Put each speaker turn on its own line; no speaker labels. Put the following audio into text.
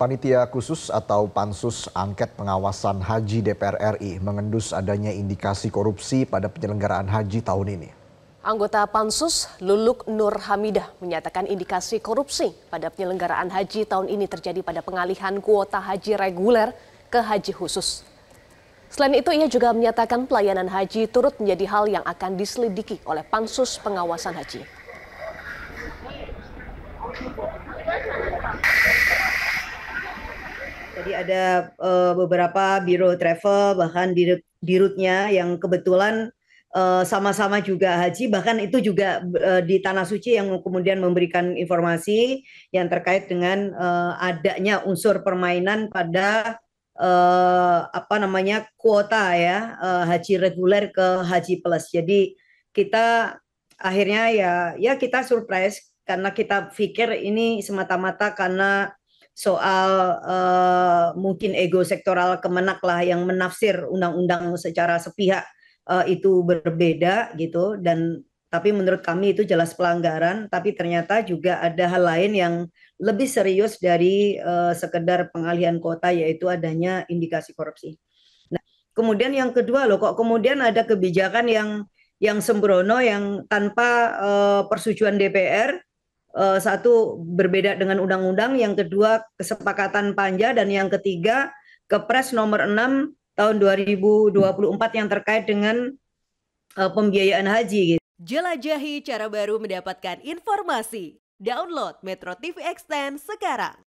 Panitia khusus atau pansus angket pengawasan haji DPR RI mengendus adanya indikasi korupsi pada penyelenggaraan haji tahun ini.
Anggota pansus Luluk Nur Hamidah menyatakan indikasi korupsi pada penyelenggaraan haji tahun ini terjadi pada pengalihan kuota haji reguler ke haji khusus. Selain itu ia juga menyatakan pelayanan haji turut menjadi hal yang akan diselidiki oleh pansus
pengawasan haji. Jadi ada uh, beberapa biro travel bahkan dirut dirutnya yang kebetulan eh, sama-sama uh, juga haji bahkan itu juga uh, di tanah suci yang kemudian memberikan informasi yang terkait dengan uh, adanya unsur permainan pada uh, apa namanya kuota ya uh, haji reguler ke haji plus jadi kita akhirnya ya ya kita surprise karena kita pikir ini semata-mata karena soal uh, mungkin ego sektoral kemenak lah yang menafsir undang-undang secara sepihak uh, itu berbeda gitu dan tapi menurut kami itu jelas pelanggaran tapi ternyata juga ada hal lain yang lebih serius dari uh, sekedar pengalihan kota yaitu adanya indikasi korupsi. Nah, kemudian yang kedua loh kok kemudian ada kebijakan yang yang sembrono yang tanpa uh, persetujuan DPR Eh, satu berbeda dengan undang-undang, yang kedua kesepakatan panja, dan yang ketiga Kepres nomor 6 tahun 2024 yang terkait dengan eh, pembiayaan haji. Gitu. Jelajahi cara baru mendapatkan informasi. Download Metro TV Extend sekarang.